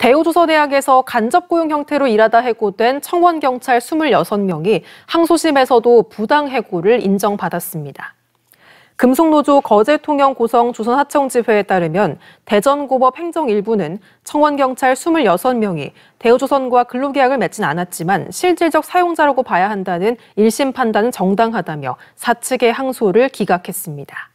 대우조선해양에서 간접고용 형태로 일하다 해고된 청원경찰 26명이 항소심에서도 부당해고를 인정받았습니다. 금속노조 거제통영 고성 조선하청지회에 따르면 대전고법 행정 일부는 청원경찰 26명이 대우조선과 근로계약을 맺진 않았지만 실질적 사용자라고 봐야 한다는 1심 판단은 정당하다며 사측의 항소를 기각했습니다.